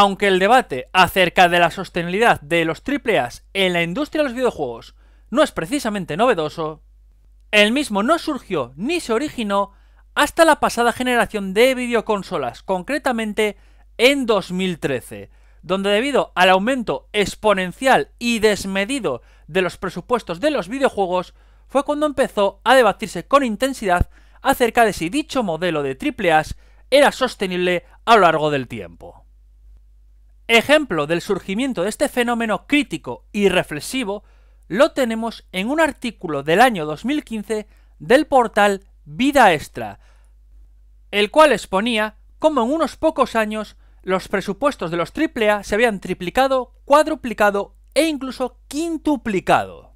aunque el debate acerca de la sostenibilidad de los AAA en la industria de los videojuegos no es precisamente novedoso, el mismo no surgió ni se originó hasta la pasada generación de videoconsolas, concretamente en 2013, donde debido al aumento exponencial y desmedido de los presupuestos de los videojuegos, fue cuando empezó a debatirse con intensidad acerca de si dicho modelo de AAA era sostenible a lo largo del tiempo. Ejemplo del surgimiento de este fenómeno crítico y reflexivo lo tenemos en un artículo del año 2015 del portal Vida Extra, el cual exponía cómo en unos pocos años los presupuestos de los AAA se habían triplicado, cuadruplicado e incluso quintuplicado.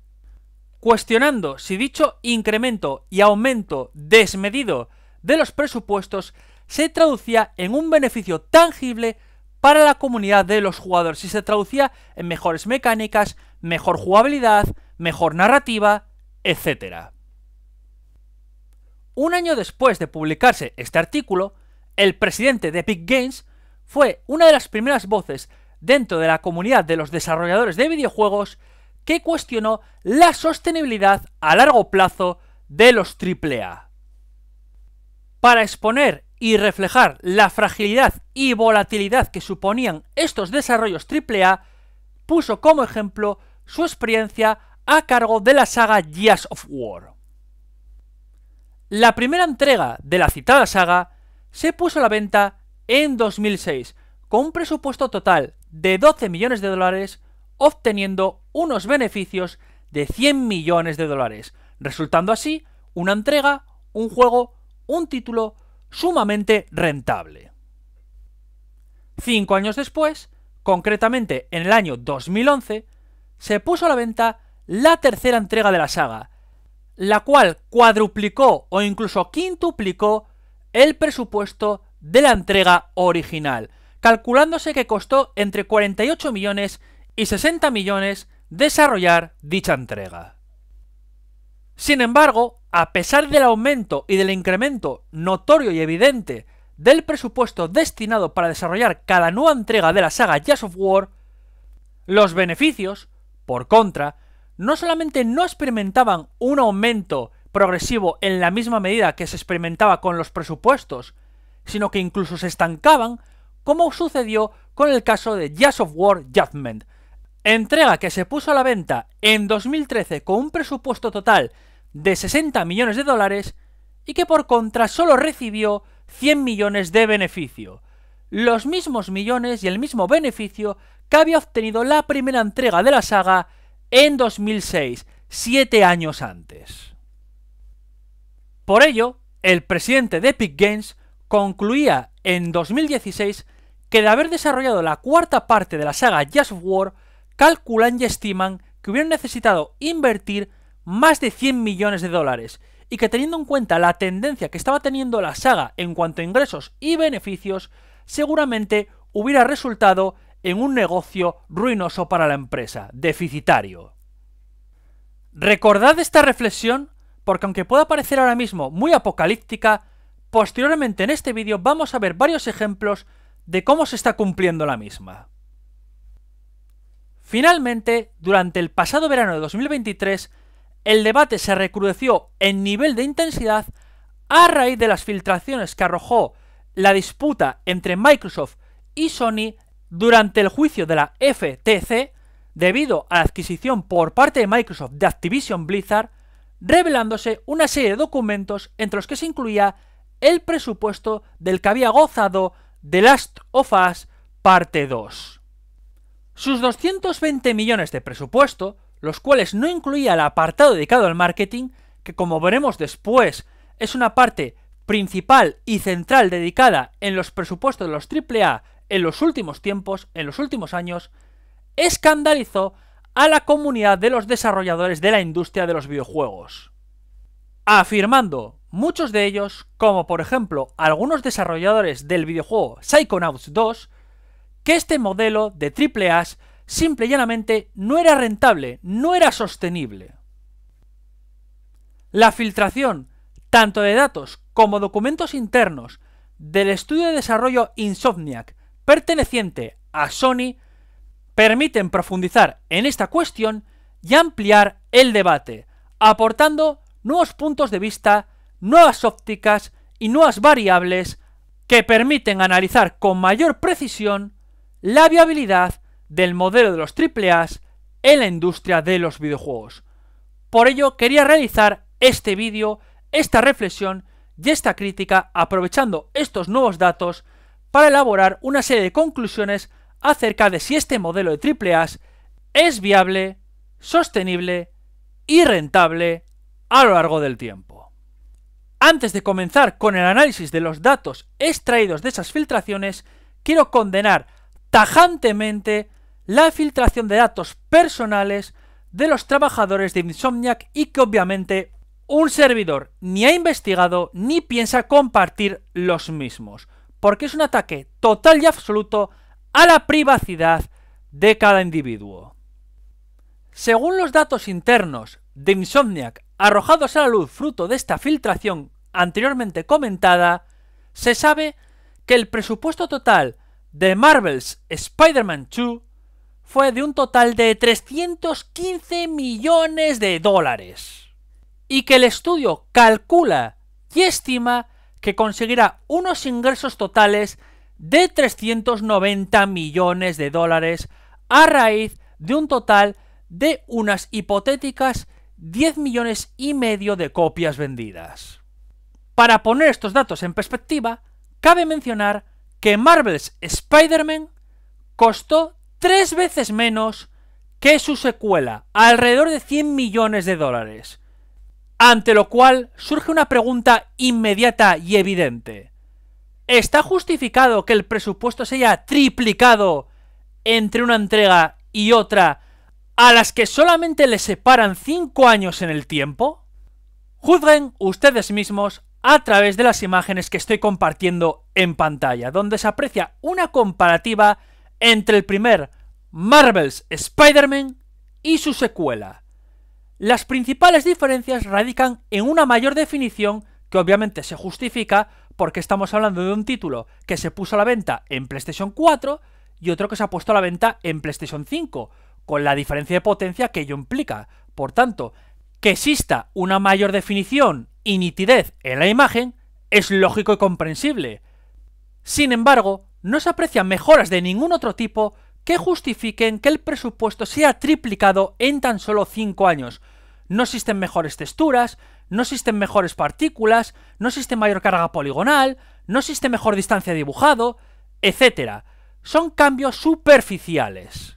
Cuestionando si dicho incremento y aumento desmedido de los presupuestos se traducía en un beneficio tangible para la comunidad de los jugadores y se traducía en mejores mecánicas, mejor jugabilidad, mejor narrativa, etc. Un año después de publicarse este artículo, el presidente de big Games fue una de las primeras voces dentro de la comunidad de los desarrolladores de videojuegos que cuestionó la sostenibilidad a largo plazo de los AAA. Para exponer y reflejar la fragilidad y volatilidad que suponían estos desarrollos AAA, puso como ejemplo su experiencia a cargo de la saga Gears of War. La primera entrega de la citada saga se puso a la venta en 2006 con un presupuesto total de 12 millones de dólares, obteniendo unos beneficios de 100 millones de dólares, resultando así una entrega, un juego, un título sumamente rentable. Cinco años después, concretamente en el año 2011, se puso a la venta la tercera entrega de la saga, la cual cuadruplicó o incluso quintuplicó el presupuesto de la entrega original, calculándose que costó entre 48 millones y 60 millones desarrollar dicha entrega. Sin embargo, a pesar del aumento y del incremento notorio y evidente del presupuesto destinado para desarrollar cada nueva entrega de la saga Jazz of War, los beneficios, por contra, no solamente no experimentaban un aumento progresivo en la misma medida que se experimentaba con los presupuestos, sino que incluso se estancaban, como sucedió con el caso de Jazz of War Judgment, entrega que se puso a la venta en 2013 con un presupuesto total de 60 millones de dólares y que por contra solo recibió 100 millones de beneficio, los mismos millones y el mismo beneficio que había obtenido la primera entrega de la saga en 2006, siete años antes. Por ello, el presidente de Epic Games concluía en 2016 que de haber desarrollado la cuarta parte de la saga Just War, calculan y estiman que hubieran necesitado invertir más de 100 millones de dólares, y que teniendo en cuenta la tendencia que estaba teniendo la saga en cuanto a ingresos y beneficios, seguramente hubiera resultado en un negocio ruinoso para la empresa, deficitario. Recordad esta reflexión porque aunque pueda parecer ahora mismo muy apocalíptica, posteriormente en este vídeo vamos a ver varios ejemplos de cómo se está cumpliendo la misma. Finalmente, durante el pasado verano de 2023, el debate se recrudeció en nivel de intensidad a raíz de las filtraciones que arrojó la disputa entre Microsoft y Sony durante el juicio de la FTC debido a la adquisición por parte de Microsoft de Activision Blizzard, revelándose una serie de documentos entre los que se incluía el presupuesto del que había gozado The Last of Us Parte 2. Sus 220 millones de presupuesto los cuales no incluía el apartado dedicado al marketing, que como veremos después es una parte principal y central dedicada en los presupuestos de los AAA en los últimos tiempos, en los últimos años, escandalizó a la comunidad de los desarrolladores de la industria de los videojuegos. Afirmando, muchos de ellos, como por ejemplo algunos desarrolladores del videojuego Psychonauts 2, que este modelo de AAA simple y llanamente no era rentable, no era sostenible. La filtración, tanto de datos como documentos internos, del estudio de desarrollo Insomniac perteneciente a Sony, permiten profundizar en esta cuestión y ampliar el debate, aportando nuevos puntos de vista, nuevas ópticas y nuevas variables que permiten analizar con mayor precisión la viabilidad del modelo de los AAA en la industria de los videojuegos. Por ello quería realizar este vídeo, esta reflexión y esta crítica aprovechando estos nuevos datos para elaborar una serie de conclusiones acerca de si este modelo de AAA es viable, sostenible y rentable a lo largo del tiempo. Antes de comenzar con el análisis de los datos extraídos de esas filtraciones, quiero condenar tajantemente la filtración de datos personales de los trabajadores de Insomniac y que obviamente un servidor ni ha investigado ni piensa compartir los mismos, porque es un ataque total y absoluto a la privacidad de cada individuo. Según los datos internos de Insomniac arrojados a la luz fruto de esta filtración anteriormente comentada, se sabe que el presupuesto total de Marvel's Spider-Man 2 fue de un total de 315 millones de dólares. Y que el estudio calcula y estima que conseguirá unos ingresos totales de 390 millones de dólares a raíz de un total de unas hipotéticas 10 millones y medio de copias vendidas. Para poner estos datos en perspectiva, cabe mencionar que Marvel's Spider-Man costó tres veces menos que su secuela, alrededor de 100 millones de dólares. Ante lo cual surge una pregunta inmediata y evidente. ¿Está justificado que el presupuesto se haya triplicado entre una entrega y otra a las que solamente le separan 5 años en el tiempo? Juzguen ustedes mismos a través de las imágenes que estoy compartiendo en pantalla, donde se aprecia una comparativa entre el primer Marvel's Spider-Man y su secuela. Las principales diferencias radican en una mayor definición que obviamente se justifica porque estamos hablando de un título que se puso a la venta en PlayStation 4 y otro que se ha puesto a la venta en PlayStation 5, con la diferencia de potencia que ello implica. Por tanto, que exista una mayor definición y nitidez en la imagen es lógico y comprensible. Sin embargo, no se aprecian mejoras de ningún otro tipo que justifiquen que el presupuesto sea triplicado en tan solo 5 años. No existen mejores texturas, no existen mejores partículas, no existe mayor carga poligonal, no existe mejor distancia dibujado, etc. Son cambios superficiales.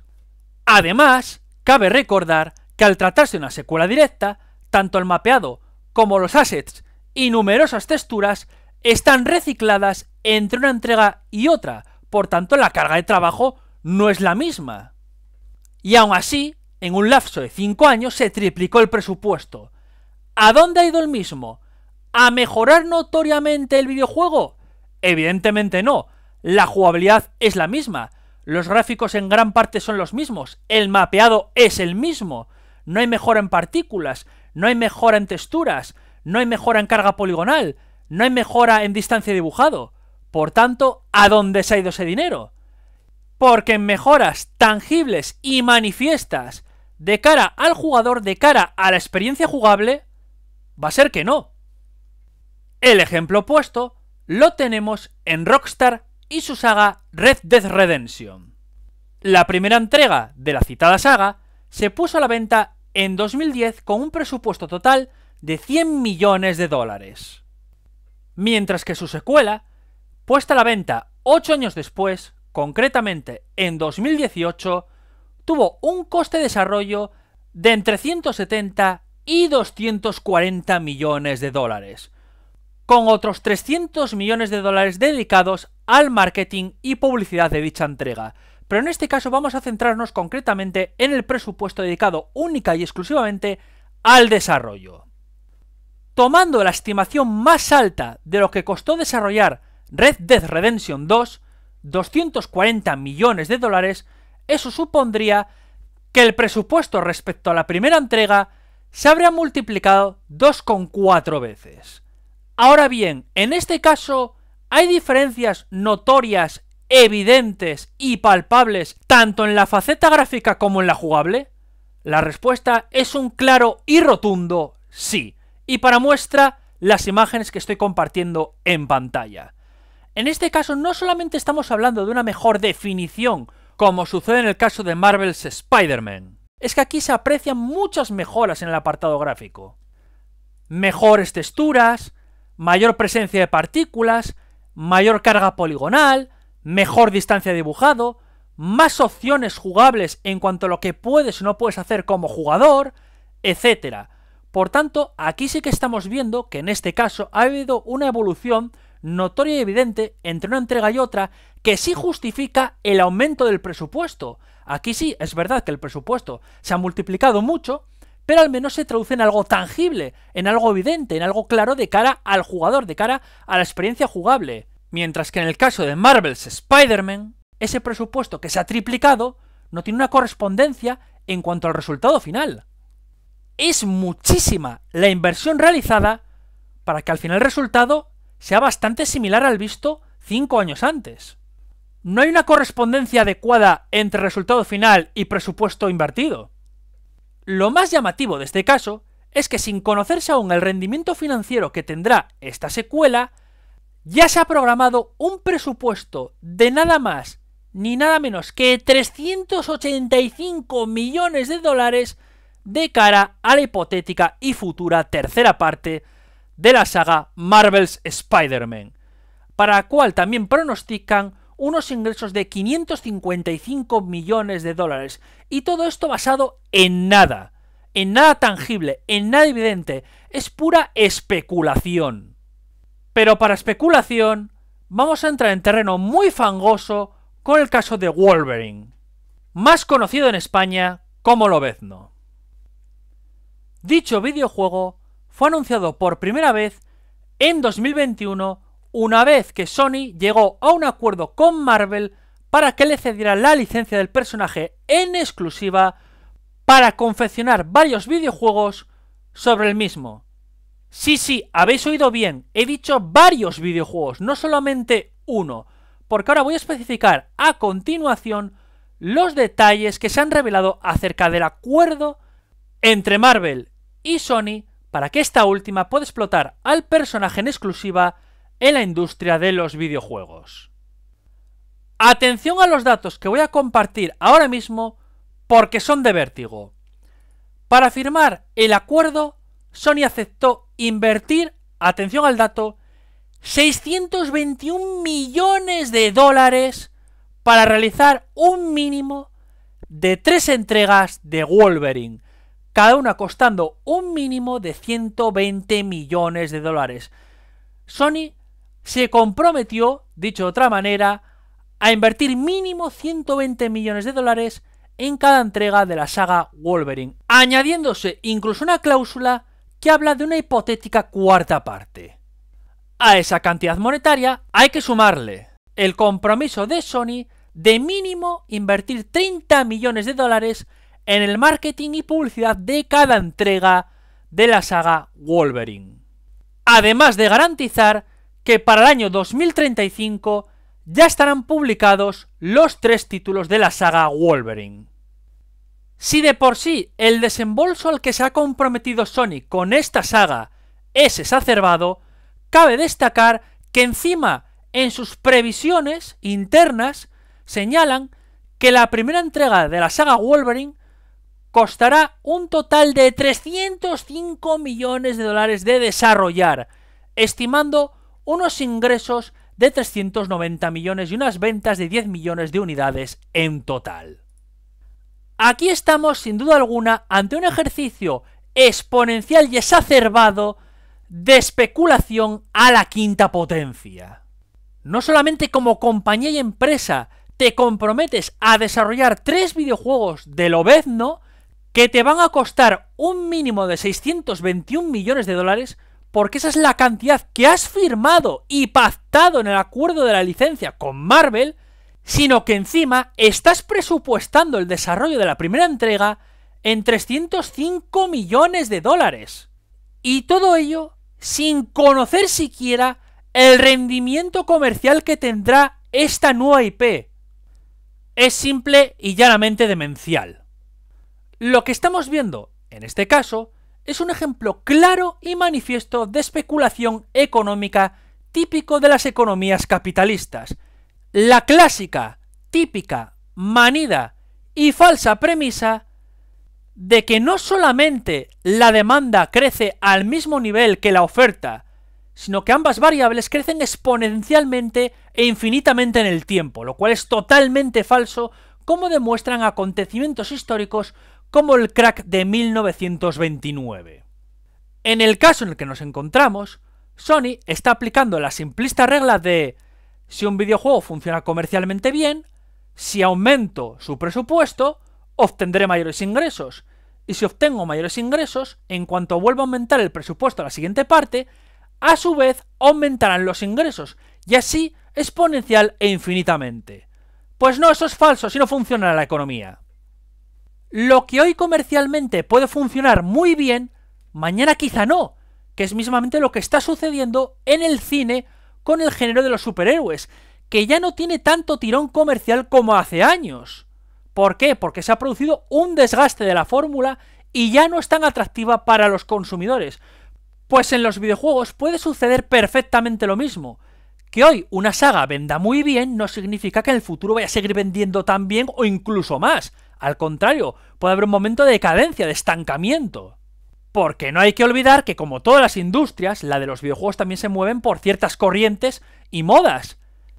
Además, cabe recordar que al tratarse de una secuela directa, tanto el mapeado como los assets y numerosas texturas están recicladas entre una entrega y otra, por tanto la carga de trabajo no es la misma. Y aún así, en un lapso de 5 años se triplicó el presupuesto. ¿A dónde ha ido el mismo? ¿A mejorar notoriamente el videojuego? Evidentemente no. La jugabilidad es la misma. Los gráficos en gran parte son los mismos. El mapeado es el mismo. No hay mejora en partículas. No hay mejora en texturas. No hay mejora en carga poligonal. No hay mejora en distancia dibujado. Por tanto, ¿a dónde se ha ido ese dinero? Porque en mejoras tangibles y manifiestas de cara al jugador, de cara a la experiencia jugable, va a ser que no. El ejemplo opuesto lo tenemos en Rockstar y su saga Red Dead Redemption. La primera entrega de la citada saga se puso a la venta en 2010 con un presupuesto total de 100 millones de dólares mientras que su secuela, puesta a la venta ocho años después, concretamente en 2018, tuvo un coste de desarrollo de entre 170 y 240 millones de dólares, con otros 300 millones de dólares dedicados al marketing y publicidad de dicha entrega. Pero en este caso vamos a centrarnos concretamente en el presupuesto dedicado única y exclusivamente al desarrollo tomando la estimación más alta de lo que costó desarrollar Red Dead Redemption 2, 240 millones de dólares, eso supondría que el presupuesto respecto a la primera entrega se habría multiplicado 2,4 veces. Ahora bien, en este caso hay diferencias notorias, evidentes y palpables tanto en la faceta gráfica como en la jugable. La respuesta es un claro y rotundo sí. Y para muestra, las imágenes que estoy compartiendo en pantalla. En este caso no solamente estamos hablando de una mejor definición, como sucede en el caso de Marvel's Spider-Man, es que aquí se aprecian muchas mejoras en el apartado gráfico. Mejores texturas, mayor presencia de partículas, mayor carga poligonal, mejor distancia dibujado, más opciones jugables en cuanto a lo que puedes o no puedes hacer como jugador, etcétera. Por tanto, aquí sí que estamos viendo que en este caso ha habido una evolución notoria y evidente entre una entrega y otra que sí justifica el aumento del presupuesto. Aquí sí, es verdad que el presupuesto se ha multiplicado mucho, pero al menos se traduce en algo tangible, en algo evidente, en algo claro de cara al jugador, de cara a la experiencia jugable. Mientras que en el caso de Marvel's Spider-Man, ese presupuesto que se ha triplicado no tiene una correspondencia en cuanto al resultado final es muchísima la inversión realizada para que al final el resultado sea bastante similar al visto cinco años antes. No hay una correspondencia adecuada entre resultado final y presupuesto invertido. Lo más llamativo de este caso es que sin conocerse aún el rendimiento financiero que tendrá esta secuela, ya se ha programado un presupuesto de nada más ni nada menos que 385 millones de dólares de cara a la hipotética y futura tercera parte de la saga Marvel's Spider-Man, para la cual también pronostican unos ingresos de 555 millones de dólares, y todo esto basado en nada, en nada tangible, en nada evidente, es pura especulación. Pero para especulación, vamos a entrar en terreno muy fangoso con el caso de Wolverine, más conocido en España como Lobezno dicho videojuego fue anunciado por primera vez en 2021 una vez que Sony llegó a un acuerdo con Marvel para que le cediera la licencia del personaje en exclusiva para confeccionar varios videojuegos sobre el mismo. Sí, sí, habéis oído bien, he dicho varios videojuegos, no solamente uno, porque ahora voy a especificar a continuación los detalles que se han revelado acerca del acuerdo entre Marvel y Sony para que esta última pueda explotar al personaje en exclusiva en la industria de los videojuegos. Atención a los datos que voy a compartir ahora mismo porque son de vértigo. Para firmar el acuerdo, Sony aceptó invertir, atención al dato, 621 millones de dólares para realizar un mínimo de tres entregas de Wolverine, cada una costando un mínimo de 120 millones de dólares. Sony se comprometió, dicho de otra manera, a invertir mínimo 120 millones de dólares en cada entrega de la saga Wolverine, añadiéndose incluso una cláusula que habla de una hipotética cuarta parte. A esa cantidad monetaria hay que sumarle el compromiso de Sony de mínimo invertir 30 millones de dólares en el marketing y publicidad de cada entrega de la saga Wolverine. Además de garantizar que para el año 2035 ya estarán publicados los tres títulos de la saga Wolverine. Si de por sí el desembolso al que se ha comprometido Sony con esta saga es exacerbado, cabe destacar que encima en sus previsiones internas señalan que la primera entrega de la saga Wolverine costará un total de 305 millones de dólares de desarrollar, estimando unos ingresos de 390 millones y unas ventas de 10 millones de unidades en total. Aquí estamos sin duda alguna ante un ejercicio exponencial y exacerbado de especulación a la quinta potencia. No solamente como compañía y empresa te comprometes a desarrollar tres videojuegos de lobezno, que te van a costar un mínimo de 621 millones de dólares porque esa es la cantidad que has firmado y pactado en el acuerdo de la licencia con Marvel, sino que encima estás presupuestando el desarrollo de la primera entrega en 305 millones de dólares. Y todo ello sin conocer siquiera el rendimiento comercial que tendrá esta nueva IP. Es simple y llanamente demencial. Lo que estamos viendo, en este caso, es un ejemplo claro y manifiesto de especulación económica típico de las economías capitalistas. La clásica, típica, manida y falsa premisa de que no solamente la demanda crece al mismo nivel que la oferta, sino que ambas variables crecen exponencialmente e infinitamente en el tiempo, lo cual es totalmente falso como demuestran acontecimientos históricos como el crack de 1929. En el caso en el que nos encontramos, Sony está aplicando la simplista regla de si un videojuego funciona comercialmente bien, si aumento su presupuesto, obtendré mayores ingresos, y si obtengo mayores ingresos, en cuanto vuelva a aumentar el presupuesto a la siguiente parte, a su vez aumentarán los ingresos, y así exponencial e infinitamente. Pues no, eso es falso, si no funciona la economía. Lo que hoy comercialmente puede funcionar muy bien, mañana quizá no, que es mismamente lo que está sucediendo en el cine con el género de los superhéroes, que ya no tiene tanto tirón comercial como hace años. ¿Por qué? Porque se ha producido un desgaste de la fórmula y ya no es tan atractiva para los consumidores. Pues en los videojuegos puede suceder perfectamente lo mismo. Que hoy una saga venda muy bien no significa que en el futuro vaya a seguir vendiendo tan bien o incluso más. Al contrario, puede haber un momento de decadencia, de estancamiento. Porque no hay que olvidar que como todas las industrias, la de los videojuegos también se mueven por ciertas corrientes y modas.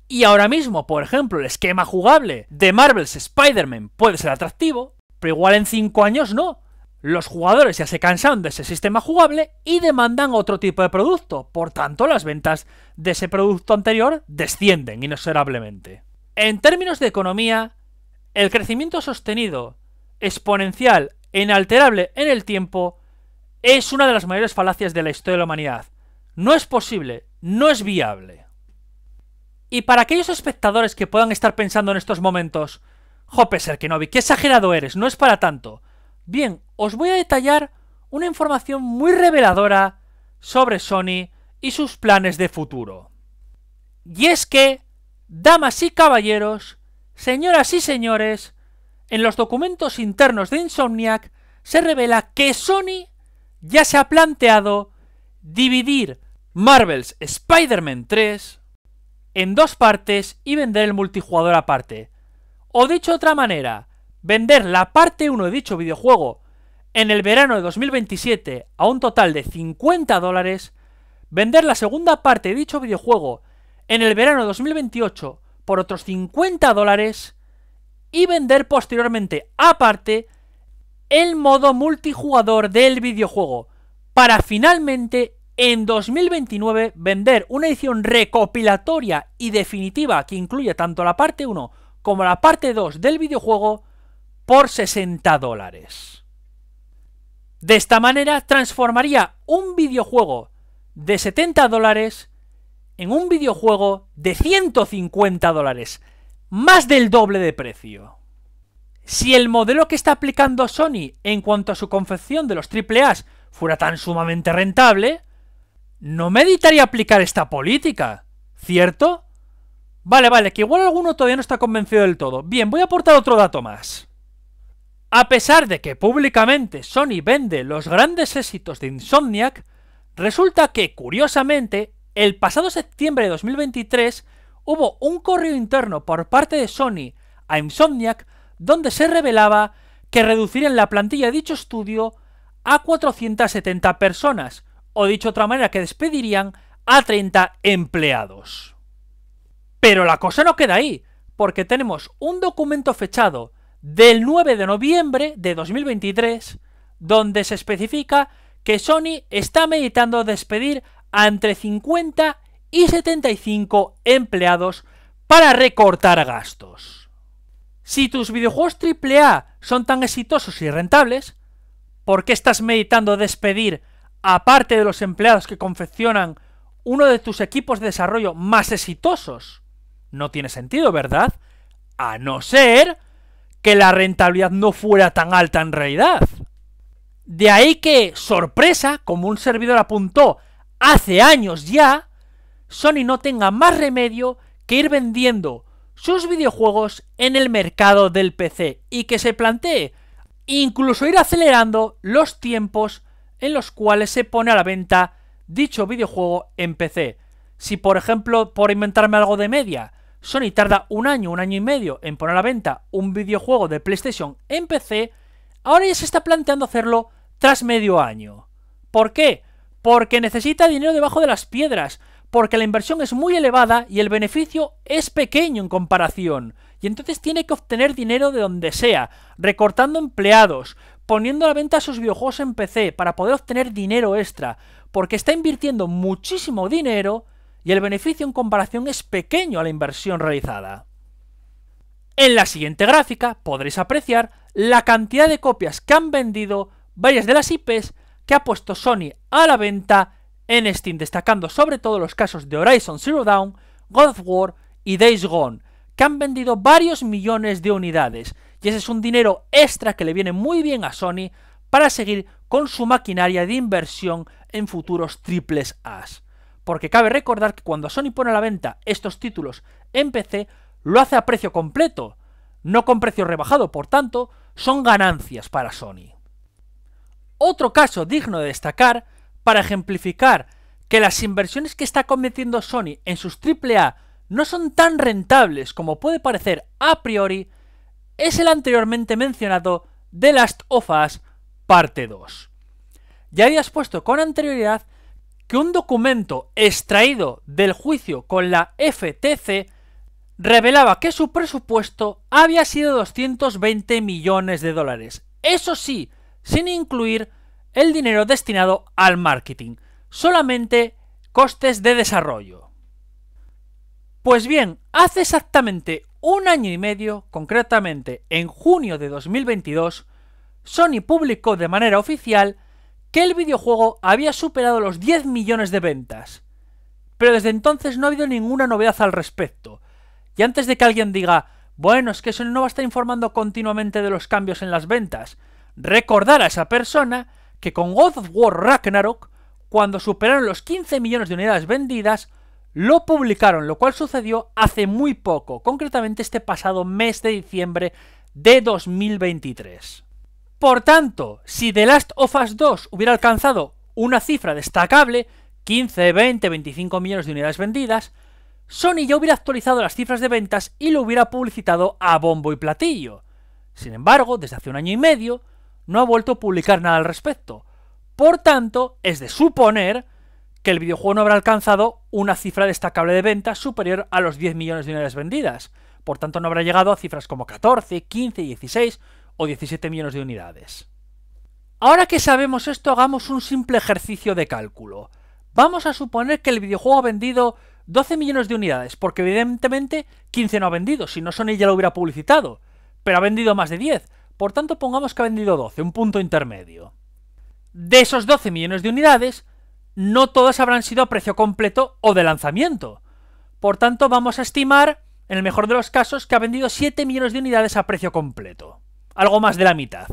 Y ahora mismo, por ejemplo, el esquema jugable de Marvel's Spider-Man puede ser atractivo, pero igual en 5 años no. Los jugadores ya se cansan de ese sistema jugable y demandan otro tipo de producto, por tanto las ventas de ese producto anterior descienden inexorablemente. En términos de economía, el crecimiento sostenido, exponencial e inalterable en el tiempo es una de las mayores falacias de la historia de la humanidad. No es posible, no es viable. Y para aquellos espectadores que puedan estar pensando en estos momentos, Jope Kenobi, qué exagerado eres, no es para tanto. Bien, os voy a detallar una información muy reveladora sobre Sony y sus planes de futuro. Y es que, damas y caballeros, Señoras y señores, en los documentos internos de Insomniac se revela que Sony ya se ha planteado dividir Marvel's Spider-Man 3 en dos partes y vender el multijugador aparte. O dicho de otra manera, vender la parte 1 de dicho videojuego en el verano de 2027 a un total de 50 dólares, vender la segunda parte de dicho videojuego en el verano de 2028 por otros 50 dólares y vender posteriormente aparte el modo multijugador del videojuego para finalmente en 2029 vender una edición recopilatoria y definitiva que incluye tanto la parte 1 como la parte 2 del videojuego por 60 dólares. De esta manera transformaría un videojuego de 70 dólares en un videojuego de 150 dólares, más del doble de precio. Si el modelo que está aplicando Sony en cuanto a su confección de los AAA fuera tan sumamente rentable, no meditaría aplicar esta política, ¿cierto? Vale, vale, que igual alguno todavía no está convencido del todo. Bien, voy a aportar otro dato más. A pesar de que públicamente Sony vende los grandes éxitos de Insomniac, resulta que, curiosamente, el pasado septiembre de 2023 hubo un correo interno por parte de Sony a Insomniac donde se revelaba que reducirían la plantilla de dicho estudio a 470 personas, o dicho de otra manera que despedirían a 30 empleados. Pero la cosa no queda ahí, porque tenemos un documento fechado del 9 de noviembre de 2023 donde se especifica que Sony está meditando despedir entre 50 y 75 empleados para recortar gastos. Si tus videojuegos AAA son tan exitosos y rentables, ¿por qué estás meditando despedir a parte de los empleados que confeccionan uno de tus equipos de desarrollo más exitosos? No tiene sentido, ¿verdad? A no ser que la rentabilidad no fuera tan alta en realidad. De ahí que, sorpresa, como un servidor apuntó hace años ya, Sony no tenga más remedio que ir vendiendo sus videojuegos en el mercado del PC y que se plantee incluso ir acelerando los tiempos en los cuales se pone a la venta dicho videojuego en PC. Si por ejemplo, por inventarme algo de media, Sony tarda un año, un año y medio en poner a la venta un videojuego de PlayStation en PC, ahora ya se está planteando hacerlo tras medio año. ¿Por qué? porque necesita dinero debajo de las piedras, porque la inversión es muy elevada y el beneficio es pequeño en comparación. Y entonces tiene que obtener dinero de donde sea, recortando empleados, poniendo a la venta sus videojuegos en PC para poder obtener dinero extra, porque está invirtiendo muchísimo dinero y el beneficio en comparación es pequeño a la inversión realizada. En la siguiente gráfica podréis apreciar la cantidad de copias que han vendido varias de las IPs que ha puesto Sony a la venta en Steam, destacando sobre todo los casos de Horizon Zero Dawn, God of War y Days Gone, que han vendido varios millones de unidades, y ese es un dinero extra que le viene muy bien a Sony para seguir con su maquinaria de inversión en futuros triples As. Porque cabe recordar que cuando Sony pone a la venta estos títulos en PC, lo hace a precio completo, no con precio rebajado, por tanto, son ganancias para Sony. Otro caso digno de destacar para ejemplificar que las inversiones que está cometiendo Sony en sus AAA no son tan rentables como puede parecer a priori es el anteriormente mencionado The Last of Us Parte 2. Ya habías puesto con anterioridad que un documento extraído del juicio con la FTC revelaba que su presupuesto había sido 220 millones de dólares. Eso sí, sin incluir el dinero destinado al marketing, solamente costes de desarrollo. Pues bien, hace exactamente un año y medio, concretamente en junio de 2022, Sony publicó de manera oficial que el videojuego había superado los 10 millones de ventas. Pero desde entonces no ha habido ninguna novedad al respecto. Y antes de que alguien diga, bueno, es que Sony no va a estar informando continuamente de los cambios en las ventas, recordar a esa persona que con God of War Ragnarok, cuando superaron los 15 millones de unidades vendidas, lo publicaron, lo cual sucedió hace muy poco, concretamente este pasado mes de diciembre de 2023. Por tanto, si The Last of Us 2 hubiera alcanzado una cifra destacable, 15, 20, 25 millones de unidades vendidas, Sony ya hubiera actualizado las cifras de ventas y lo hubiera publicitado a bombo y platillo. Sin embargo, desde hace un año y medio, no ha vuelto a publicar nada al respecto. Por tanto, es de suponer que el videojuego no habrá alcanzado una cifra destacable de ventas superior a los 10 millones de unidades vendidas. Por tanto, no habrá llegado a cifras como 14, 15, 16 o 17 millones de unidades. Ahora que sabemos esto, hagamos un simple ejercicio de cálculo. Vamos a suponer que el videojuego ha vendido 12 millones de unidades, porque evidentemente 15 no ha vendido, si no Sony ya lo hubiera publicitado, pero ha vendido más de 10, por tanto, pongamos que ha vendido 12, un punto intermedio. De esos 12 millones de unidades, no todas habrán sido a precio completo o de lanzamiento. Por tanto, vamos a estimar, en el mejor de los casos, que ha vendido 7 millones de unidades a precio completo. Algo más de la mitad.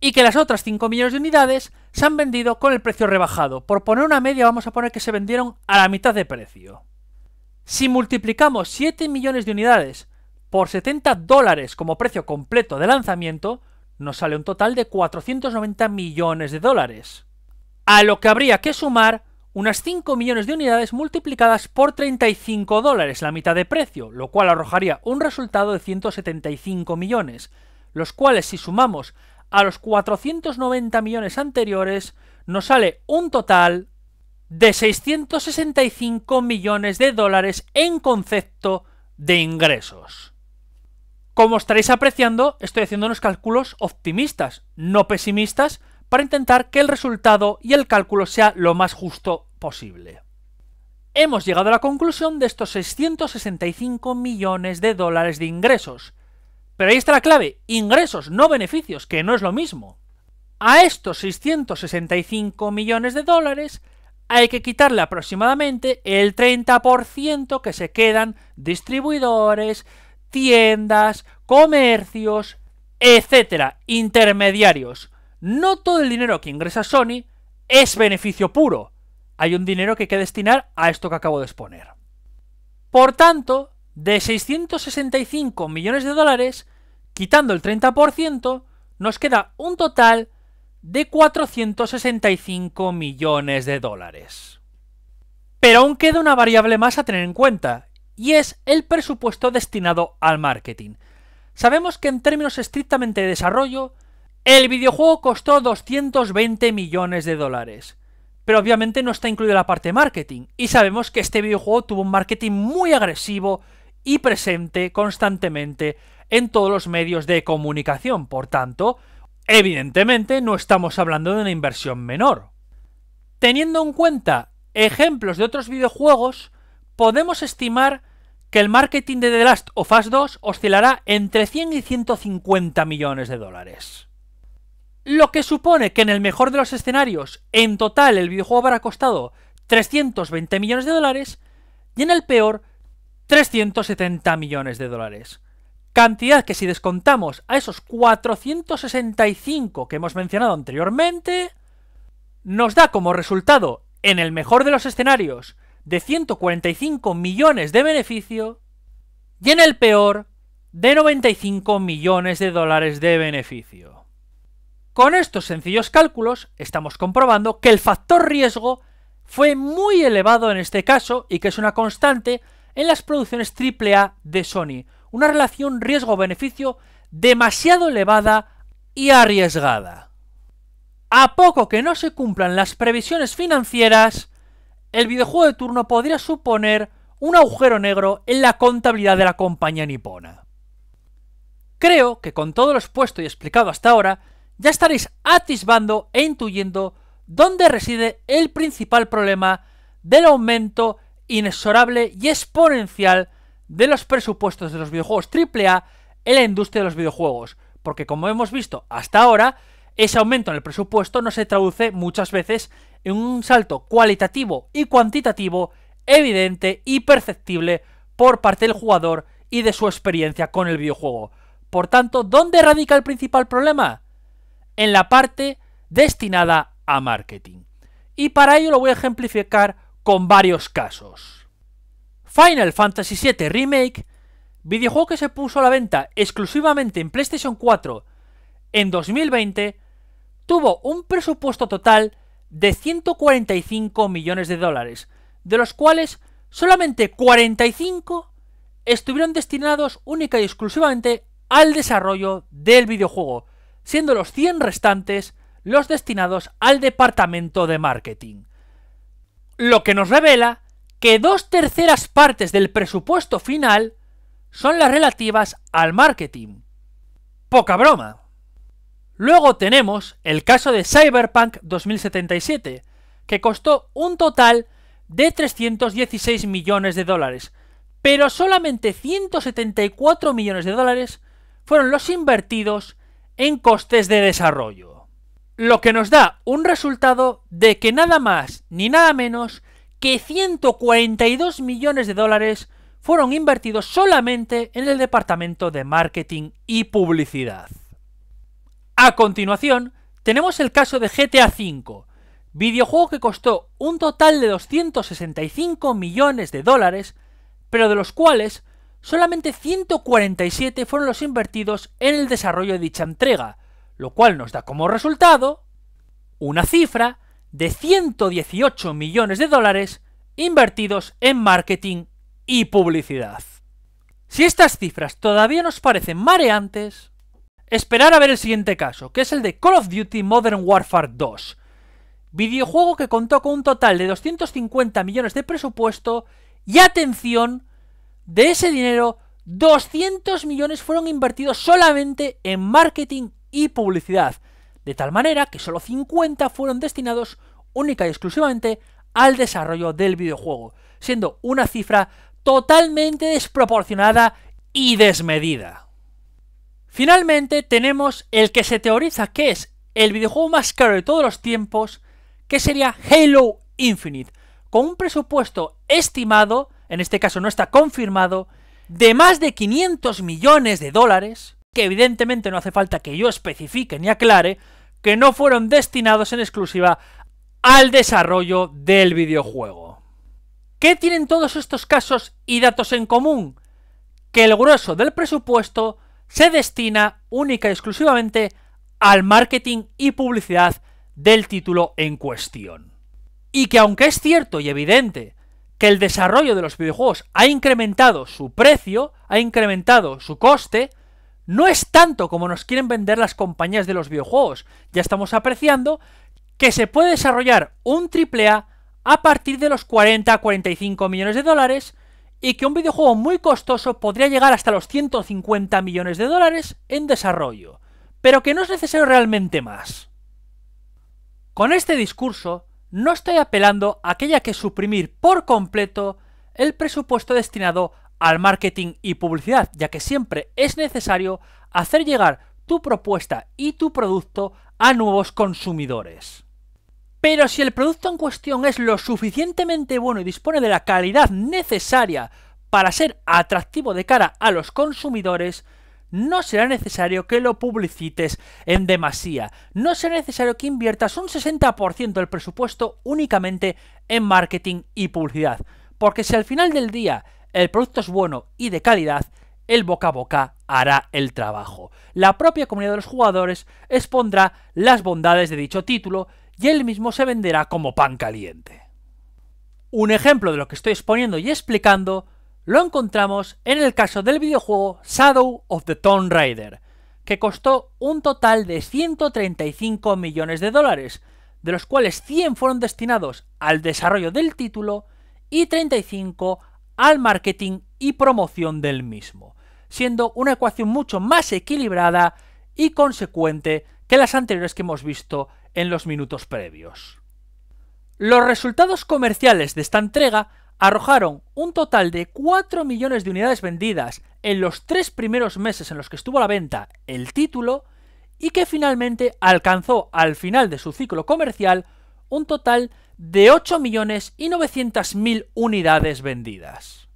Y que las otras 5 millones de unidades se han vendido con el precio rebajado. Por poner una media, vamos a poner que se vendieron a la mitad de precio. Si multiplicamos 7 millones de unidades por 70 dólares como precio completo de lanzamiento, nos sale un total de 490 millones de dólares. A lo que habría que sumar unas 5 millones de unidades multiplicadas por 35 dólares, la mitad de precio, lo cual arrojaría un resultado de 175 millones, los cuales si sumamos a los 490 millones anteriores, nos sale un total de 665 millones de dólares en concepto de ingresos. Como estaréis apreciando, estoy haciendo unos cálculos optimistas, no pesimistas, para intentar que el resultado y el cálculo sea lo más justo posible. Hemos llegado a la conclusión de estos 665 millones de dólares de ingresos. Pero ahí está la clave, ingresos, no beneficios, que no es lo mismo. A estos 665 millones de dólares hay que quitarle aproximadamente el 30% que se quedan distribuidores, tiendas, comercios, etcétera, intermediarios. No todo el dinero que ingresa Sony es beneficio puro. Hay un dinero que hay que destinar a esto que acabo de exponer. Por tanto, de 665 millones de dólares, quitando el 30%, nos queda un total de 465 millones de dólares. Pero aún queda una variable más a tener en cuenta, y es el presupuesto destinado al marketing. Sabemos que en términos estrictamente de desarrollo, el videojuego costó 220 millones de dólares. Pero obviamente no está incluida la parte marketing, y sabemos que este videojuego tuvo un marketing muy agresivo y presente constantemente en todos los medios de comunicación. Por tanto, evidentemente no estamos hablando de una inversión menor. Teniendo en cuenta ejemplos de otros videojuegos, podemos estimar que el marketing de The Last of Us 2 oscilará entre 100 y 150 millones de dólares. Lo que supone que en el mejor de los escenarios, en total el videojuego habrá costado 320 millones de dólares y en el peor 370 millones de dólares. Cantidad que si descontamos a esos 465 que hemos mencionado anteriormente, nos da como resultado, en el mejor de los escenarios, de 145 millones de beneficio y en el peor de 95 millones de dólares de beneficio. Con estos sencillos cálculos estamos comprobando que el factor riesgo fue muy elevado en este caso y que es una constante en las producciones AAA de Sony, una relación riesgo-beneficio demasiado elevada y arriesgada. A poco que no se cumplan las previsiones financieras, el videojuego de turno podría suponer un agujero negro en la contabilidad de la compañía nipona. Creo que con todo lo expuesto y explicado hasta ahora, ya estaréis atisbando e intuyendo dónde reside el principal problema del aumento inexorable y exponencial de los presupuestos de los videojuegos AAA en la industria de los videojuegos, porque como hemos visto hasta ahora, ese aumento en el presupuesto no se traduce muchas veces en un salto cualitativo y cuantitativo evidente y perceptible por parte del jugador y de su experiencia con el videojuego. Por tanto, ¿dónde radica el principal problema? En la parte destinada a marketing. Y para ello lo voy a ejemplificar con varios casos. Final Fantasy VII Remake, videojuego que se puso a la venta exclusivamente en PlayStation 4 en 2020, tuvo un presupuesto total de 145 millones de dólares, de los cuales solamente 45 estuvieron destinados única y exclusivamente al desarrollo del videojuego, siendo los 100 restantes los destinados al departamento de marketing. Lo que nos revela que dos terceras partes del presupuesto final son las relativas al marketing. Poca broma. Luego tenemos el caso de Cyberpunk 2077, que costó un total de 316 millones de dólares, pero solamente 174 millones de dólares fueron los invertidos en costes de desarrollo. Lo que nos da un resultado de que nada más ni nada menos que 142 millones de dólares fueron invertidos solamente en el departamento de marketing y publicidad. A continuación, tenemos el caso de GTA V, videojuego que costó un total de 265 millones de dólares, pero de los cuales solamente 147 fueron los invertidos en el desarrollo de dicha entrega, lo cual nos da como resultado una cifra de 118 millones de dólares invertidos en marketing y publicidad. Si estas cifras todavía nos parecen mareantes, Esperar a ver el siguiente caso, que es el de Call of Duty Modern Warfare 2. Videojuego que contó con un total de 250 millones de presupuesto y atención, de ese dinero, 200 millones fueron invertidos solamente en marketing y publicidad, de tal manera que solo 50 fueron destinados única y exclusivamente al desarrollo del videojuego, siendo una cifra totalmente desproporcionada y desmedida. Finalmente tenemos el que se teoriza que es el videojuego más caro de todos los tiempos, que sería Halo Infinite, con un presupuesto estimado, en este caso no está confirmado, de más de 500 millones de dólares, que evidentemente no hace falta que yo especifique ni aclare, que no fueron destinados en exclusiva al desarrollo del videojuego. ¿Qué tienen todos estos casos y datos en común? Que el grueso del presupuesto se destina única y exclusivamente al marketing y publicidad del título en cuestión. Y que aunque es cierto y evidente que el desarrollo de los videojuegos ha incrementado su precio, ha incrementado su coste, no es tanto como nos quieren vender las compañías de los videojuegos. Ya estamos apreciando que se puede desarrollar un AAA a partir de los 40-45 millones de dólares y que un videojuego muy costoso podría llegar hasta los 150 millones de dólares en desarrollo, pero que no es necesario realmente más. Con este discurso, no estoy apelando a aquella que suprimir por completo el presupuesto destinado al marketing y publicidad, ya que siempre es necesario hacer llegar tu propuesta y tu producto a nuevos consumidores. Pero si el producto en cuestión es lo suficientemente bueno y dispone de la calidad necesaria para ser atractivo de cara a los consumidores, no será necesario que lo publicites en demasía, no será necesario que inviertas un 60% del presupuesto únicamente en marketing y publicidad, porque si al final del día el producto es bueno y de calidad, el boca a boca hará el trabajo. La propia comunidad de los jugadores expondrá las bondades de dicho título y él mismo se venderá como pan caliente. Un ejemplo de lo que estoy exponiendo y explicando lo encontramos en el caso del videojuego Shadow of the Tomb Raider, que costó un total de 135 millones de dólares, de los cuales 100 fueron destinados al desarrollo del título y 35 al marketing y promoción del mismo, siendo una ecuación mucho más equilibrada y consecuente que las anteriores que hemos visto en los minutos previos. Los resultados comerciales de esta entrega arrojaron un total de 4 millones de unidades vendidas en los tres primeros meses en los que estuvo a la venta el título y que finalmente alcanzó al final de su ciclo comercial un total de 8 millones y mil unidades vendidas.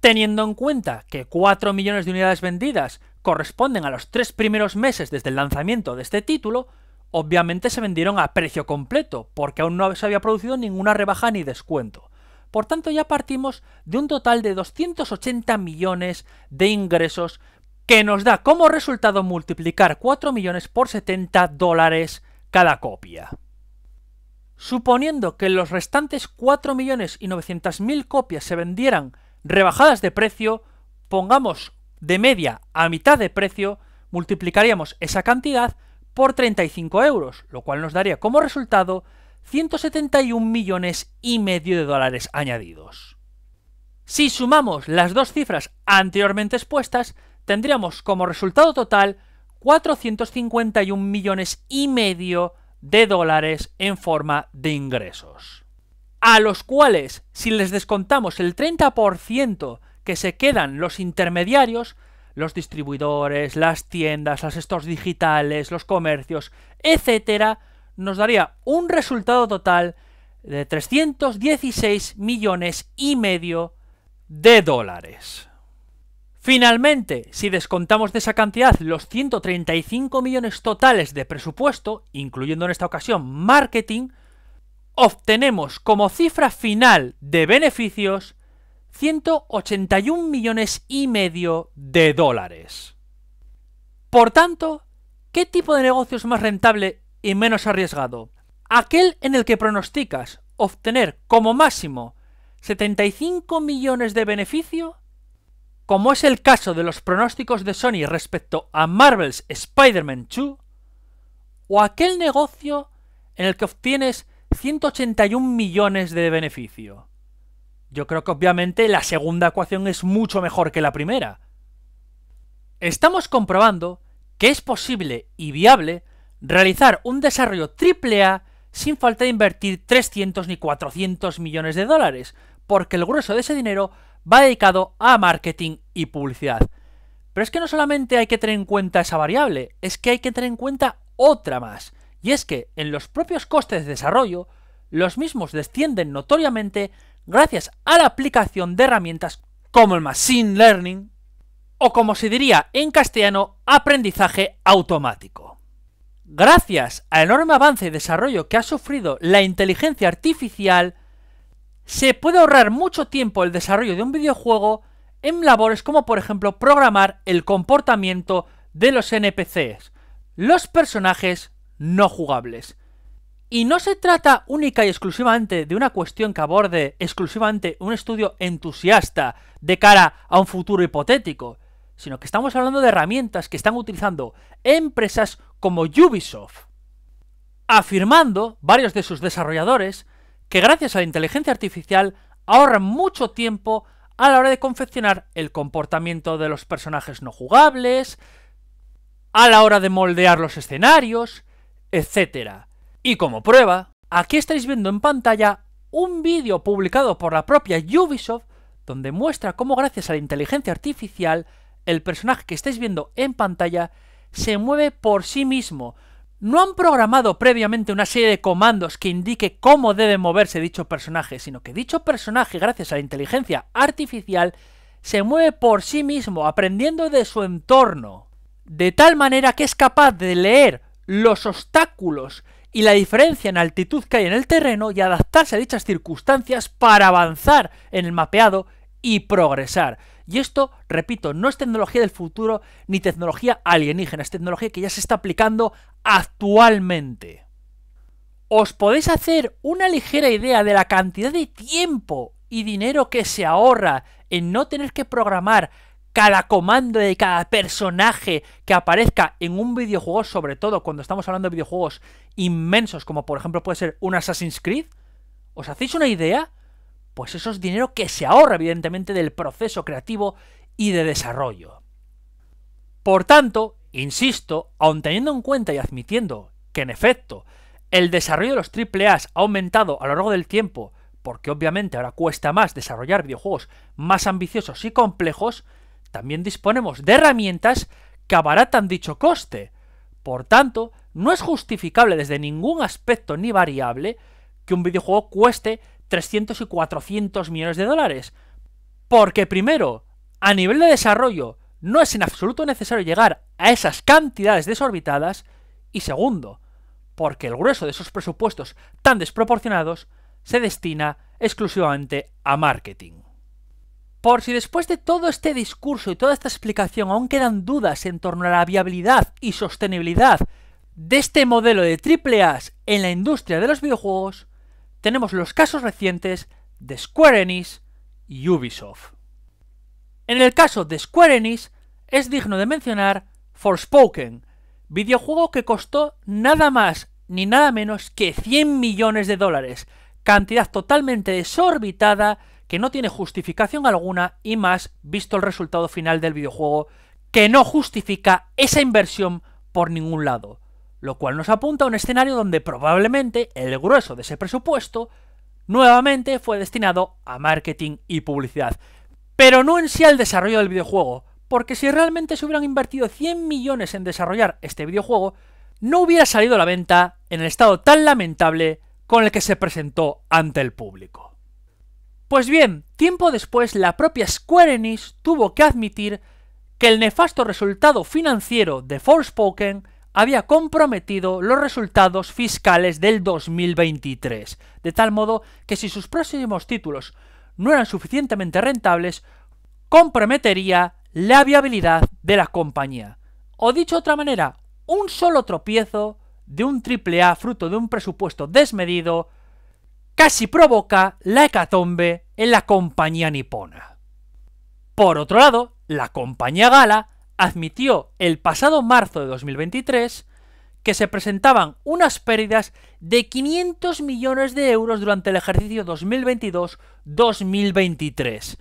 Teniendo en cuenta que 4 millones de unidades vendidas corresponden a los tres primeros meses desde el lanzamiento de este título, Obviamente se vendieron a precio completo, porque aún no se había producido ninguna rebaja ni descuento. Por tanto, ya partimos de un total de 280 millones de ingresos que nos da como resultado multiplicar 4 millones por 70 dólares cada copia. Suponiendo que los restantes 4 millones y 900 mil copias se vendieran rebajadas de precio, pongamos de media a mitad de precio, multiplicaríamos esa cantidad por 35 euros, lo cual nos daría como resultado 171 millones y medio de dólares añadidos. Si sumamos las dos cifras anteriormente expuestas, tendríamos como resultado total 451 millones y medio de dólares en forma de ingresos. A los cuales, si les descontamos el 30% que se quedan los intermediarios, los distribuidores, las tiendas, las stores digitales, los comercios, etcétera, nos daría un resultado total de 316 millones y medio de dólares. Finalmente, si descontamos de esa cantidad los 135 millones totales de presupuesto, incluyendo en esta ocasión marketing, obtenemos como cifra final de beneficios 181 millones y medio de dólares. Por tanto, ¿qué tipo de negocio es más rentable y menos arriesgado? Aquel en el que pronosticas obtener como máximo 75 millones de beneficio, como es el caso de los pronósticos de Sony respecto a Marvel's Spider-Man 2, o aquel negocio en el que obtienes 181 millones de beneficio. Yo creo que obviamente la segunda ecuación es mucho mejor que la primera. Estamos comprobando que es posible y viable realizar un desarrollo triple A sin falta de invertir 300 ni 400 millones de dólares, porque el grueso de ese dinero va dedicado a marketing y publicidad. Pero es que no solamente hay que tener en cuenta esa variable, es que hay que tener en cuenta otra más, y es que en los propios costes de desarrollo, los mismos descienden notoriamente gracias a la aplicación de herramientas como el Machine Learning o como se diría en castellano, aprendizaje automático. Gracias al enorme avance y desarrollo que ha sufrido la inteligencia artificial, se puede ahorrar mucho tiempo el desarrollo de un videojuego en labores como por ejemplo programar el comportamiento de los NPCs, los personajes no jugables, y no se trata única y exclusivamente de una cuestión que aborde exclusivamente un estudio entusiasta de cara a un futuro hipotético, sino que estamos hablando de herramientas que están utilizando empresas como Ubisoft, afirmando varios de sus desarrolladores que gracias a la inteligencia artificial ahorran mucho tiempo a la hora de confeccionar el comportamiento de los personajes no jugables, a la hora de moldear los escenarios, etcétera y como prueba, aquí estáis viendo en pantalla un vídeo publicado por la propia Ubisoft donde muestra cómo gracias a la inteligencia artificial el personaje que estáis viendo en pantalla se mueve por sí mismo. No han programado previamente una serie de comandos que indique cómo debe moverse dicho personaje, sino que dicho personaje, gracias a la inteligencia artificial, se mueve por sí mismo, aprendiendo de su entorno. De tal manera que es capaz de leer los obstáculos y la diferencia en altitud que hay en el terreno y adaptarse a dichas circunstancias para avanzar en el mapeado y progresar. Y esto, repito, no es tecnología del futuro ni tecnología alienígena, es tecnología que ya se está aplicando actualmente. Os podéis hacer una ligera idea de la cantidad de tiempo y dinero que se ahorra en no tener que programar cada comando de cada personaje que aparezca en un videojuego, sobre todo cuando estamos hablando de videojuegos inmensos, como por ejemplo puede ser un Assassin's Creed, ¿os hacéis una idea? Pues eso es dinero que se ahorra, evidentemente, del proceso creativo y de desarrollo. Por tanto, insisto, aun teniendo en cuenta y admitiendo que en efecto el desarrollo de los AAA ha aumentado a lo largo del tiempo, porque obviamente ahora cuesta más desarrollar videojuegos más ambiciosos y complejos, también disponemos de herramientas que abaratan dicho coste. Por tanto, no es justificable desde ningún aspecto ni variable que un videojuego cueste 300 y 400 millones de dólares. Porque primero, a nivel de desarrollo, no es en absoluto necesario llegar a esas cantidades desorbitadas. Y segundo, porque el grueso de esos presupuestos tan desproporcionados se destina exclusivamente a marketing. Por si después de todo este discurso y toda esta explicación aún quedan dudas en torno a la viabilidad y sostenibilidad de este modelo de triple A en la industria de los videojuegos, tenemos los casos recientes de Square Enix y Ubisoft. En el caso de Square Enix, es digno de mencionar Forspoken, videojuego que costó nada más ni nada menos que 100 millones de dólares, cantidad totalmente desorbitada que no tiene justificación alguna y más visto el resultado final del videojuego que no justifica esa inversión por ningún lado, lo cual nos apunta a un escenario donde probablemente el grueso de ese presupuesto nuevamente fue destinado a marketing y publicidad, pero no en sí al desarrollo del videojuego, porque si realmente se hubieran invertido 100 millones en desarrollar este videojuego, no hubiera salido a la venta en el estado tan lamentable con el que se presentó ante el público. Pues bien, tiempo después la propia Square Enix tuvo que admitir que el nefasto resultado financiero de Forspoken había comprometido los resultados fiscales del 2023, de tal modo que si sus próximos títulos no eran suficientemente rentables, comprometería la viabilidad de la compañía. O dicho de otra manera, un solo tropiezo de un AAA fruto de un presupuesto desmedido casi provoca la hecatombe en la compañía nipona. Por otro lado, la compañía Gala admitió el pasado marzo de 2023 que se presentaban unas pérdidas de 500 millones de euros durante el ejercicio 2022-2023,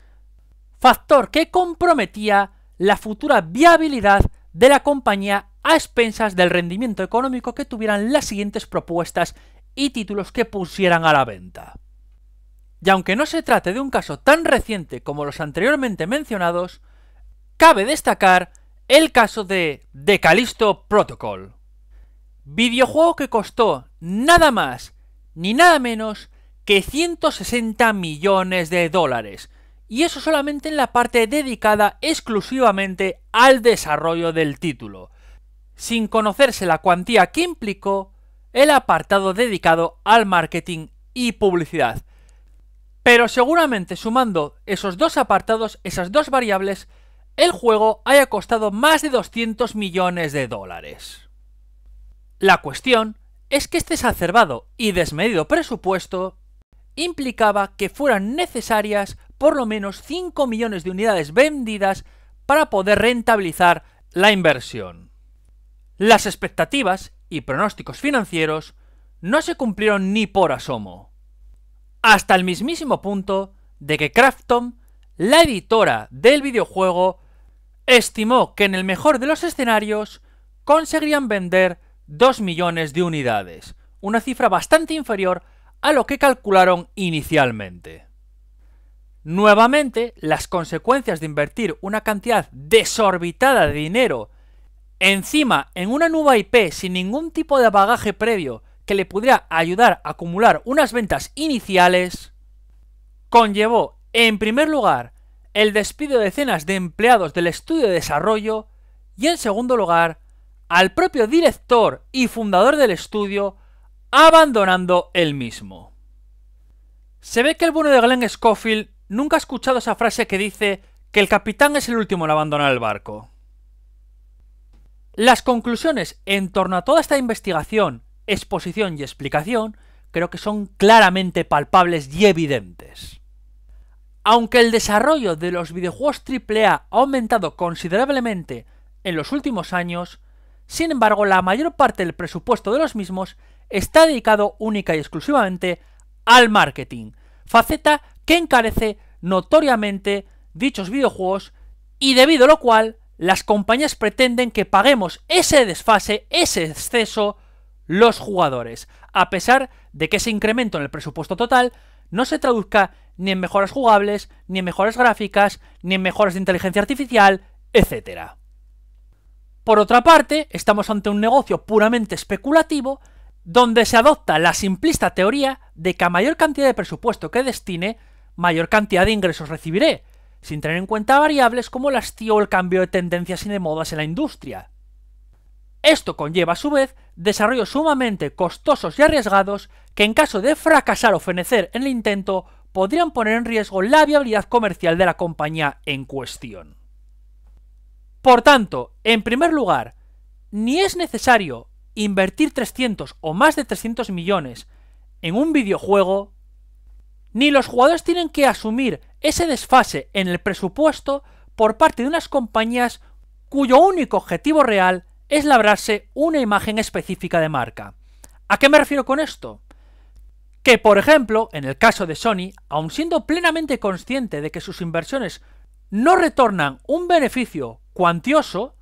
factor que comprometía la futura viabilidad de la compañía a expensas del rendimiento económico que tuvieran las siguientes propuestas y títulos que pusieran a la venta. Y aunque no se trate de un caso tan reciente como los anteriormente mencionados, cabe destacar el caso de The Callisto Protocol. Videojuego que costó nada más ni nada menos que 160 millones de dólares, y eso solamente en la parte dedicada exclusivamente al desarrollo del título, sin conocerse la cuantía que implicó el apartado dedicado al marketing y publicidad. Pero seguramente sumando esos dos apartados, esas dos variables, el juego haya costado más de 200 millones de dólares. La cuestión es que este exacerbado y desmedido presupuesto implicaba que fueran necesarias por lo menos 5 millones de unidades vendidas para poder rentabilizar la inversión. Las expectativas y pronósticos financieros no se cumplieron ni por asomo. Hasta el mismísimo punto de que Krafton, la editora del videojuego, estimó que en el mejor de los escenarios conseguirían vender 2 millones de unidades, una cifra bastante inferior a lo que calcularon inicialmente. Nuevamente, las consecuencias de invertir una cantidad desorbitada de dinero Encima, en una nueva IP sin ningún tipo de bagaje previo que le pudiera ayudar a acumular unas ventas iniciales, conllevó, en primer lugar, el despido de decenas de empleados del estudio de desarrollo y, en segundo lugar, al propio director y fundador del estudio abandonando el mismo. Se ve que el bueno de Glenn Schofield nunca ha escuchado esa frase que dice que el capitán es el último en abandonar el barco. Las conclusiones en torno a toda esta investigación, exposición y explicación creo que son claramente palpables y evidentes. Aunque el desarrollo de los videojuegos AAA ha aumentado considerablemente en los últimos años, sin embargo la mayor parte del presupuesto de los mismos está dedicado única y exclusivamente al marketing, faceta que encarece notoriamente dichos videojuegos y debido a lo cual las compañías pretenden que paguemos ese desfase, ese exceso, los jugadores, a pesar de que ese incremento en el presupuesto total no se traduzca ni en mejoras jugables, ni en mejoras gráficas, ni en mejoras de inteligencia artificial, etc. Por otra parte, estamos ante un negocio puramente especulativo, donde se adopta la simplista teoría de que a mayor cantidad de presupuesto que destine, mayor cantidad de ingresos recibiré, sin tener en cuenta variables como el hastío o el cambio de tendencias y de modas en la industria. Esto conlleva a su vez desarrollos sumamente costosos y arriesgados que en caso de fracasar o fenecer en el intento podrían poner en riesgo la viabilidad comercial de la compañía en cuestión. Por tanto, en primer lugar, ni es necesario invertir 300 o más de 300 millones en un videojuego ni los jugadores tienen que asumir ese desfase en el presupuesto por parte de unas compañías cuyo único objetivo real es labrarse una imagen específica de marca. ¿A qué me refiero con esto? Que, por ejemplo, en el caso de Sony, aun siendo plenamente consciente de que sus inversiones no retornan un beneficio cuantioso,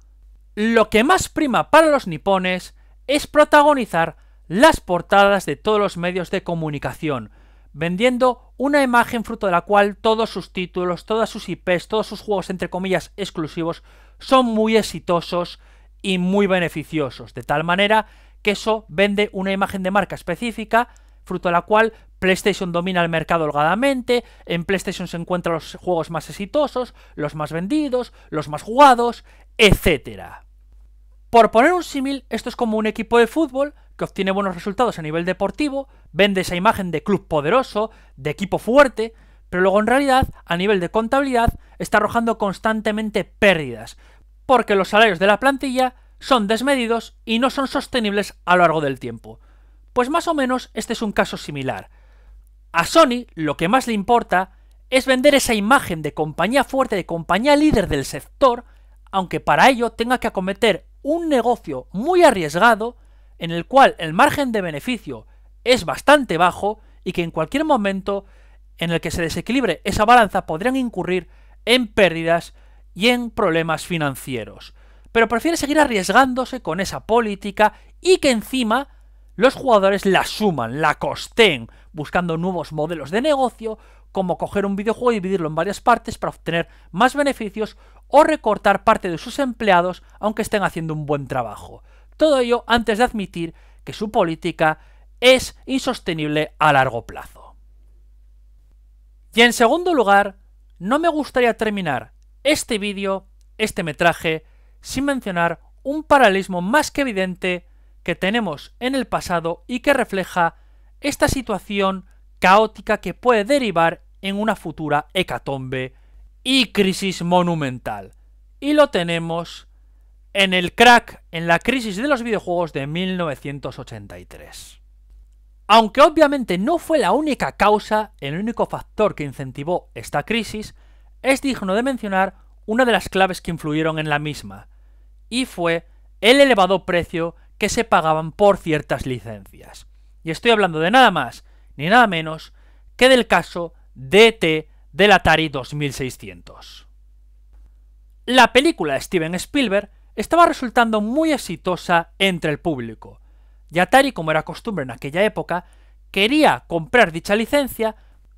lo que más prima para los nipones es protagonizar las portadas de todos los medios de comunicación, vendiendo una imagen fruto de la cual todos sus títulos, todas sus IPs, todos sus juegos entre comillas exclusivos son muy exitosos y muy beneficiosos, de tal manera que eso vende una imagen de marca específica, fruto de la cual PlayStation domina el mercado holgadamente, en PlayStation se encuentran los juegos más exitosos, los más vendidos, los más jugados, etcétera. Por poner un símil, esto es como un equipo de fútbol que obtiene buenos resultados a nivel deportivo, vende esa imagen de club poderoso, de equipo fuerte, pero luego en realidad, a nivel de contabilidad, está arrojando constantemente pérdidas, porque los salarios de la plantilla son desmedidos y no son sostenibles a lo largo del tiempo. Pues más o menos este es un caso similar. A Sony lo que más le importa es vender esa imagen de compañía fuerte, de compañía líder del sector, aunque para ello tenga que acometer un negocio muy arriesgado en el cual el margen de beneficio es bastante bajo y que en cualquier momento en el que se desequilibre esa balanza podrían incurrir en pérdidas y en problemas financieros. Pero prefiere seguir arriesgándose con esa política y que encima los jugadores la suman, la costeen buscando nuevos modelos de negocio, como coger un videojuego y dividirlo en varias partes para obtener más beneficios o recortar parte de sus empleados aunque estén haciendo un buen trabajo. Todo ello antes de admitir que su política es insostenible a largo plazo. Y en segundo lugar, no me gustaría terminar este vídeo, este metraje, sin mencionar un paralelismo más que evidente que tenemos en el pasado y que refleja esta situación caótica que puede derivar en una futura hecatombe y crisis monumental. Y lo tenemos en el crack, en la crisis de los videojuegos de 1983. Aunque obviamente no fue la única causa, el único factor que incentivó esta crisis, es digno de mencionar una de las claves que influyeron en la misma, y fue el elevado precio que se pagaban por ciertas licencias. Y estoy hablando de nada más ni nada menos que del caso DT del Atari 2600. La película de Steven Spielberg estaba resultando muy exitosa entre el público, y Atari, como era costumbre en aquella época, quería comprar dicha licencia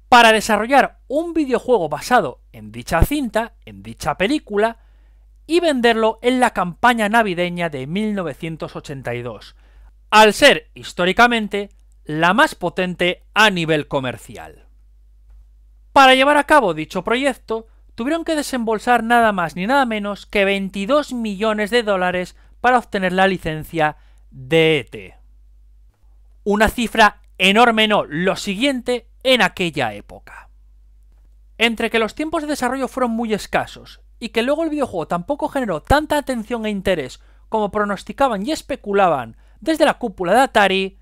para desarrollar un videojuego basado en dicha cinta, en dicha película, y venderlo en la campaña navideña de 1982, al ser históricamente la más potente a nivel comercial. Para llevar a cabo dicho proyecto, tuvieron que desembolsar nada más ni nada menos que 22 millones de dólares para obtener la licencia DET. E Una cifra enorme, no, lo siguiente en aquella época. Entre que los tiempos de desarrollo fueron muy escasos y que luego el videojuego tampoco generó tanta atención e interés como pronosticaban y especulaban desde la cúpula de Atari,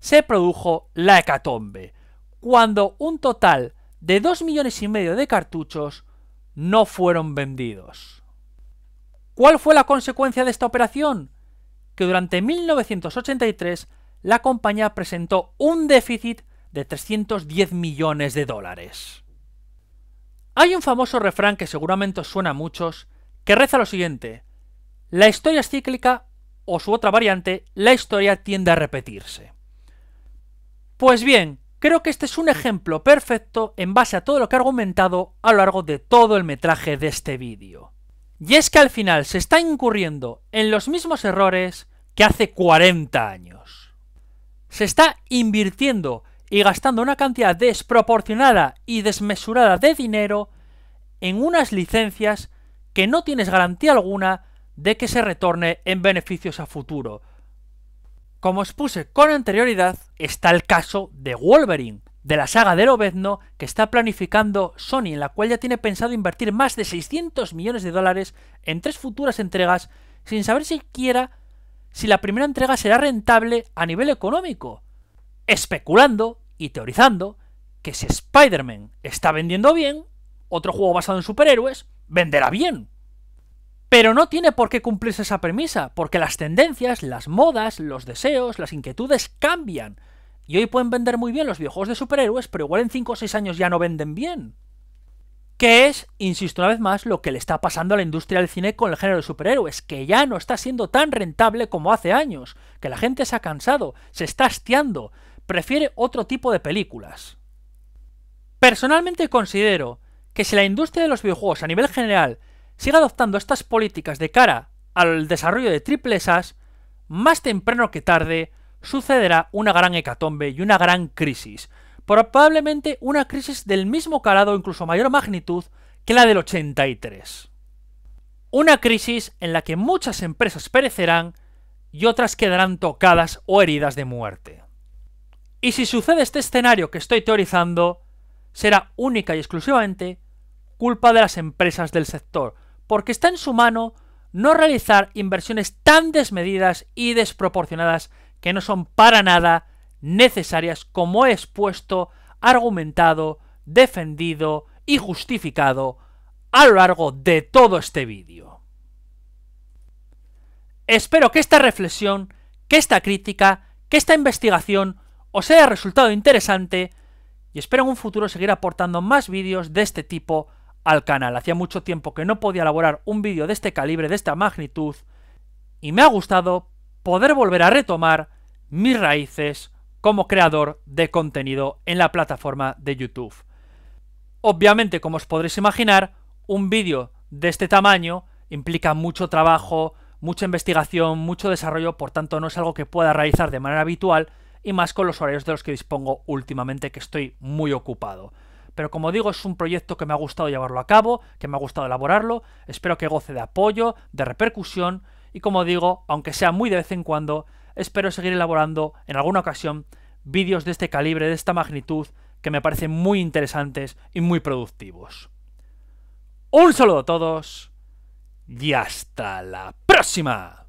se produjo la hecatombe, cuando un total de 2 millones y medio de cartuchos no fueron vendidos. ¿Cuál fue la consecuencia de esta operación? Que durante 1983 la compañía presentó un déficit de 310 millones de dólares. Hay un famoso refrán que seguramente os suena a muchos, que reza lo siguiente, la historia es cíclica o su otra variante, la historia tiende a repetirse. Pues bien, creo que este es un ejemplo perfecto en base a todo lo que he argumentado a lo largo de todo el metraje de este vídeo. Y es que al final se está incurriendo en los mismos errores que hace 40 años. Se está invirtiendo y gastando una cantidad desproporcionada y desmesurada de dinero en unas licencias que no tienes garantía alguna de que se retorne en beneficios a futuro, como os puse con anterioridad, está el caso de Wolverine, de la saga de Lobezno que está planificando Sony, en la cual ya tiene pensado invertir más de 600 millones de dólares en tres futuras entregas, sin saber siquiera si la primera entrega será rentable a nivel económico, especulando y teorizando que si Spider-Man está vendiendo bien, otro juego basado en superhéroes venderá bien. Pero no tiene por qué cumplirse esa premisa, porque las tendencias, las modas, los deseos, las inquietudes cambian. Y hoy pueden vender muy bien los videojuegos de superhéroes, pero igual en 5 o 6 años ya no venden bien. Que es, insisto una vez más, lo que le está pasando a la industria del cine con el género de superhéroes, que ya no está siendo tan rentable como hace años, que la gente se ha cansado, se está hastiando, prefiere otro tipo de películas. Personalmente considero que si la industria de los videojuegos a nivel general siga adoptando estas políticas de cara al desarrollo de triples más temprano que tarde sucederá una gran hecatombe y una gran crisis. Probablemente una crisis del mismo calado incluso mayor magnitud que la del 83. Una crisis en la que muchas empresas perecerán y otras quedarán tocadas o heridas de muerte. Y si sucede este escenario que estoy teorizando, será única y exclusivamente culpa de las empresas del sector, porque está en su mano no realizar inversiones tan desmedidas y desproporcionadas que no son para nada necesarias como he expuesto, argumentado, defendido y justificado a lo largo de todo este vídeo. Espero que esta reflexión, que esta crítica, que esta investigación os haya resultado interesante y espero en un futuro seguir aportando más vídeos de este tipo al canal. Hacía mucho tiempo que no podía elaborar un vídeo de este calibre, de esta magnitud, y me ha gustado poder volver a retomar mis raíces como creador de contenido en la plataforma de YouTube. Obviamente, como os podréis imaginar, un vídeo de este tamaño implica mucho trabajo, mucha investigación, mucho desarrollo, por tanto no es algo que pueda realizar de manera habitual y más con los horarios de los que dispongo últimamente que estoy muy ocupado. Pero como digo, es un proyecto que me ha gustado llevarlo a cabo, que me ha gustado elaborarlo, espero que goce de apoyo, de repercusión y como digo, aunque sea muy de vez en cuando, espero seguir elaborando en alguna ocasión vídeos de este calibre, de esta magnitud, que me parecen muy interesantes y muy productivos. Un saludo a todos y hasta la próxima.